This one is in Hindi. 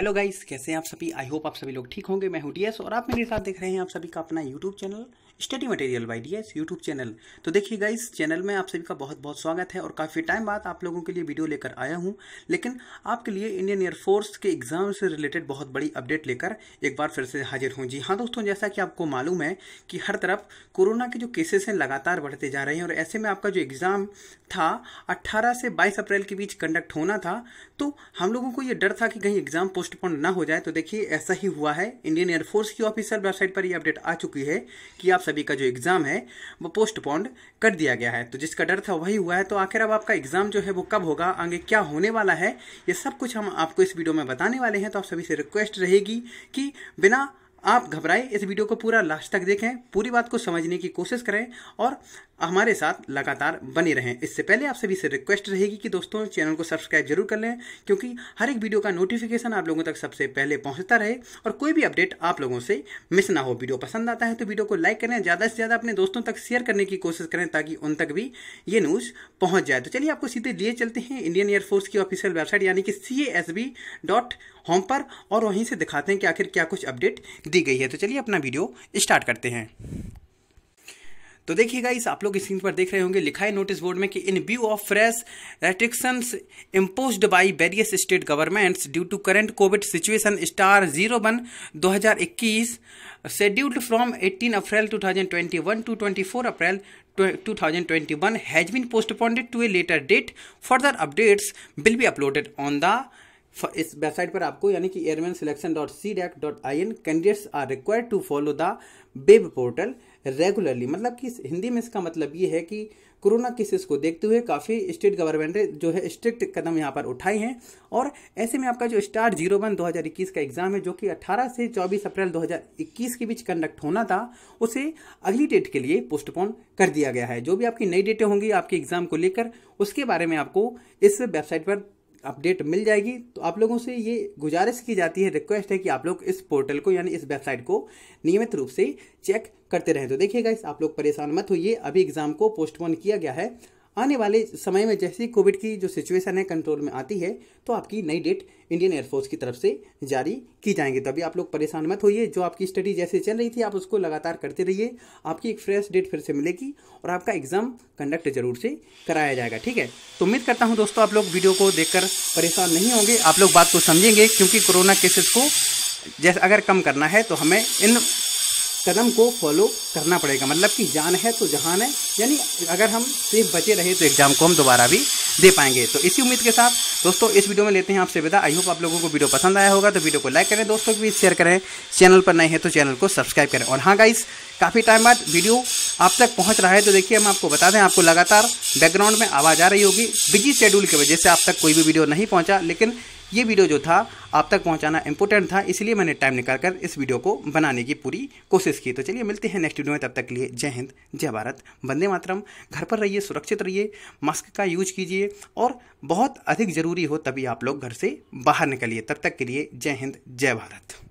हेलो गाइस कैसे हैं आप सभी आई होप आप सभी लोग ठीक होंगे मैं हूं डीएस और आप मेरे साथ देख रहे हैं आप सभी का अपना YouTube channel study material by D S YouTube channel तो देखिए गाइस चैनल में आप सभी का बहुत बहुत स्वागत है और काफ़ी टाइम बाद आप लोगों के लिए वीडियो लेकर आया हूँ लेकिन आपके लिए इंडियन एयरफोर्स के एग्जाम से रिलेटेड बहुत बड़ी अपडेट लेकर एक बार फिर से हाजिर हूँ जी हाँ दोस्तों जैसा कि आपको मालूम है कि हर तरफ कोरोना के जो केसेस हैं लगातार बढ़ते जा रहे हैं और ऐसे में आपका जो एग्ज़ाम था अट्ठारह से बाईस अप्रैल के बीच कंडक्ट होना था तो हम लोगों को ये डर था कि कहीं एग्ज़ाम पोस्टपोन ना हो जाए तो देखिए ऐसा ही हुआ है इंडियन एयरफोर्स की ऑफिसियल वेबसाइट पर यह अपडेट आ चुकी है कि आप सभी का जो एग्ज़ाम है वो पोस्टपोन्ड कर दिया गया है तो जिसका डर था वही हुआ है तो आखिर अब आपका एग्ज़ाम जो है वो कब होगा आगे क्या होने वाला है ये सब कुछ हम आपको इस वीडियो में बताने वाले हैं तो आप सभी से रिक्वेस्ट रहेगी कि बिना आप घबराएं इस वीडियो को पूरा लास्ट तक देखें पूरी बात को समझने की कोशिश करें और हमारे साथ लगातार बने रहें इससे पहले आप सभी से रिक्वेस्ट रहेगी कि दोस्तों चैनल को सब्सक्राइब जरूर कर लें क्योंकि हर एक वीडियो का नोटिफिकेशन आप लोगों तक सबसे पहले पहुंचता रहे और कोई भी अपडेट आप लोगों से मिस ना हो वीडियो पसंद आता है तो वीडियो को लाइक करें ज़्यादा से ज़्यादा अपने दोस्तों तक शेयर करने की कोशिश करें ताकि उन तक भी ये न्यूज़ पहुँच जाए तो चलिए आपको सीधे लिए चलते हैं इंडियन एयरफोर्स की ऑफिशियल वेबसाइट यानी कि C S B dot home पर और वहीं से दिखाते हैं कि आखिर क्या कुछ अपडेट दी गई है तो चलिए अपना वीडियो स्टार्ट करते हैं तो देखिए गाइस आप लोग स्क्रीन पर देख रहे होंगे लिखा है नोटिस बोर्ड में कि in view of fresh restriction impose by various state governments due to current covid situation star zero one दो हज़ार इक्कीस scheduled from 18 April 2021 to 24 April 2021 has been postponed to a later date further updates will be uploaded on the इस वेबसाइट पर आपको यानी कि airman selection dot C DAC dot I N candidates are required to follow the web portal regularly मतलब कि हिंदी में इसका मतलब ये है कि कोरोना केसेस को देखते हुए काफ़ी स्टेट गवर्नमेंट जो है स्ट्रिक्ट कदम यहाँ पर उठाए हैं और ऐसे में आपका जो स्टार जीरो वन दो का एग्ज़ाम है जो कि अट्ठारह से चौबीस अप्रैल इक्कीस के बीच कंडक्ट होना था उसे अगली डेट के लिए पोस्टपोन कर दिया गया है जो भी आपकी नई डेटें होंगी आपके एग्ज़ाम को लेकर उसके बारे में आपको इस वेबसाइट पर अपडेट मिल जाएगी तो आप लोगों से ये गुजारिश की जाती है रिक्वेस्ट है कि आप लोग इस पोर्टल को यानी इस वेबसाइट को नियमित रूप से चेक करते रहें तो देखिएगा इस आप लोग परेशान मत होइए अभी एग्ज़ाम को पोस्टपोन किया गया है आने वाले समय में जैसे ही कोविड की जो सिचुएशन है कंट्रोल में आती है तो आपकी नई डेट इंडियन एयरफोर्स की तरफ से जारी की जाएंगी तभी आप लोग परेशान मत होइए जो आपकी स्टडी जैसे चल रही थी आप उसको लगातार करते रहिए आपकी एक फ्रेश डेट फिर से मिलेगी और आपका एग्ज़ाम कंडक्ट जरूर से कराया जाएगा ठीक है तो उम्मीद करता हूँ दोस्तों आप लोग वीडियो को देख परेशान नहीं होंगे आप लोग बात को समझेंगे क्योंकि कोरोना केसेस को जैसे अगर कम करना है तो हमें इन कदम को फॉलो करना पड़ेगा मतलब कि जान है तो जहान है यानी अगर हम सिर्फ बचे रहे तो एग्ज़ाम को हम दोबारा भी दे पाएंगे तो इसी उम्मीद के साथ दोस्तों इस वीडियो में लेते हैं आपसे विदा आई होप आप लोगों को वीडियो पसंद आया होगा तो वीडियो को लाइक करें दोस्तों के बीच शेयर करें चैनल पर नए हैं तो चैनल को सब्सक्राइब करें और हाँ गाइस काफ़ी टाइम बाद वीडियो आप तक पहुँच रहा है तो देखिए हम आपको बता दें आपको लगातार बैकग्राउंड में आवाज़ आ रही होगी बिजी शेड्यूल की वजह से आप तक कोई भी वीडियो नहीं पहुँचा लेकिन ये वीडियो जो था आप तक पहुंचाना इंपॉर्टेंट था इसलिए मैंने टाइम निकाल कर इस वीडियो को बनाने की पूरी कोशिश की तो चलिए मिलते हैं नेक्स्ट वीडियो में तब तक के लिए जय हिंद जय भारत वंदे मातरम घर पर रहिए सुरक्षित रहिए मास्क का यूज कीजिए कीजिए और बहुत अधिक ज़रूरी हो तभी आप लोग घर से बाहर निकलिए तब तक के लिए जय हिंद जय भारत